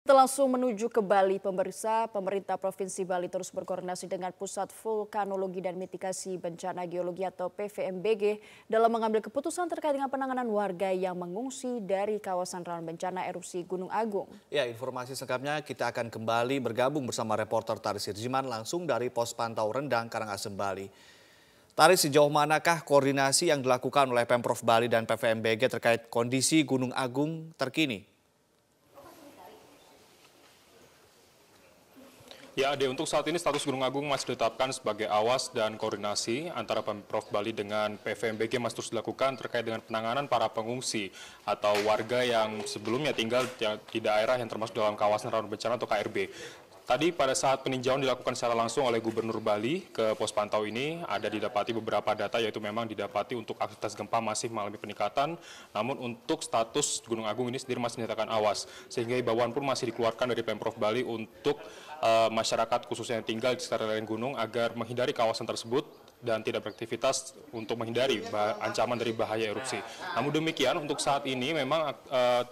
Kita langsung menuju ke Bali, pemirsa. Pemerintah Provinsi Bali terus berkoordinasi dengan Pusat Vulkanologi dan Mitigasi Bencana Geologi atau PVMBG dalam mengambil keputusan terkait dengan penanganan warga yang mengungsi dari kawasan rawan bencana erupsi Gunung Agung. Ya, informasi lengkapnya kita akan kembali bergabung bersama reporter Taris Sirjiman langsung dari Pos Pantau Rendang Karangasem Bali. Taris, sejauh manakah koordinasi yang dilakukan oleh Pemprov Bali dan PVMBG terkait kondisi Gunung Agung terkini? Ya Ade, untuk saat ini status Gunung Agung masih ditetapkan sebagai awas dan koordinasi antara Pemprov Bali dengan PVMBG masih terus dilakukan terkait dengan penanganan para pengungsi atau warga yang sebelumnya tinggal di daerah yang termasuk dalam kawasan rawan bencana atau KRB. Tadi pada saat peninjauan dilakukan secara langsung oleh Gubernur Bali ke pos pantau ini ada didapati beberapa data yaitu memang didapati untuk aktivitas gempa masih mengalami peningkatan namun untuk status Gunung Agung ini sendiri masih dinyatakan awas sehingga bawaan pun masih dikeluarkan dari Pemprov Bali untuk uh, masyarakat khususnya yang tinggal di sekitar lereng gunung agar menghindari kawasan tersebut dan tidak beraktivitas untuk menghindari ancaman dari bahaya erupsi. Namun demikian untuk saat ini memang uh,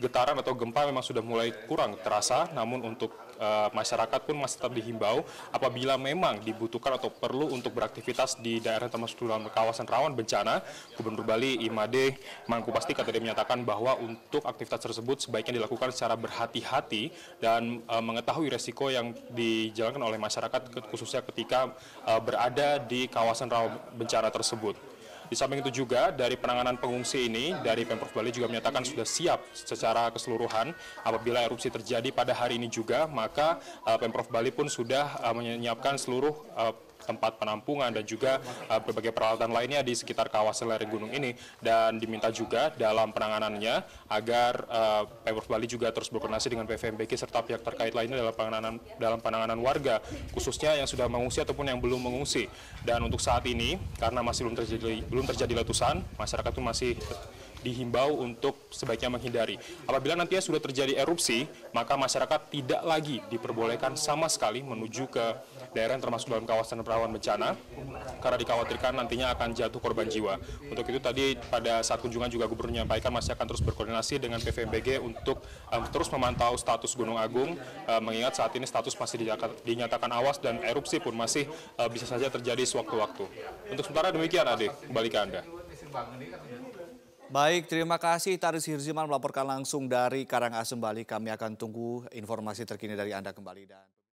getaran atau gempa memang sudah mulai kurang terasa, namun untuk uh, masyarakat pun masih tetap dihimbau apabila memang dibutuhkan atau perlu untuk beraktivitas di daerah termasuk dalam kawasan rawan bencana. Gubernur Bali Imade Mangku Pastika tadi menyatakan bahwa untuk aktivitas tersebut sebaiknya dilakukan secara berhati-hati dan uh, mengetahui resiko yang dijalankan oleh masyarakat khususnya ketika uh, berada di kawasan rawan bencana tersebut. Di samping itu juga dari penanganan pengungsi ini dari Pemprov Bali juga menyatakan sudah siap secara keseluruhan apabila erupsi terjadi pada hari ini juga maka eh, Pemprov Bali pun sudah eh, menyiapkan seluruh eh, tempat penampungan dan juga uh, berbagai peralatan lainnya di sekitar kawasan lereng gunung ini dan diminta juga dalam penanganannya agar uh, Pemprov Bali juga terus berkoordinasi dengan PVMBG serta pihak terkait lainnya dalam penanganan dalam penanganan warga khususnya yang sudah mengungsi ataupun yang belum mengungsi dan untuk saat ini karena masih belum terjadi belum terjadi letusan masyarakat itu masih dihimbau untuk sebaiknya menghindari. Apabila nantinya sudah terjadi erupsi, maka masyarakat tidak lagi diperbolehkan sama sekali menuju ke daerah yang termasuk dalam kawasan perawan bencana karena dikhawatirkan nantinya akan jatuh korban jiwa. Untuk itu tadi pada saat kunjungan juga gubernur menyampaikan masih akan terus berkoordinasi dengan PVMBG untuk um, terus memantau status Gunung Agung um, mengingat saat ini status masih dinyatakan awas dan erupsi pun masih uh, bisa saja terjadi sewaktu-waktu. Untuk sementara demikian Ade, kembali ke Anda. Baik, terima kasih Taris Hirziman melaporkan langsung dari Karangasem, Bali. Kami akan tunggu informasi terkini dari Anda kembali. dan.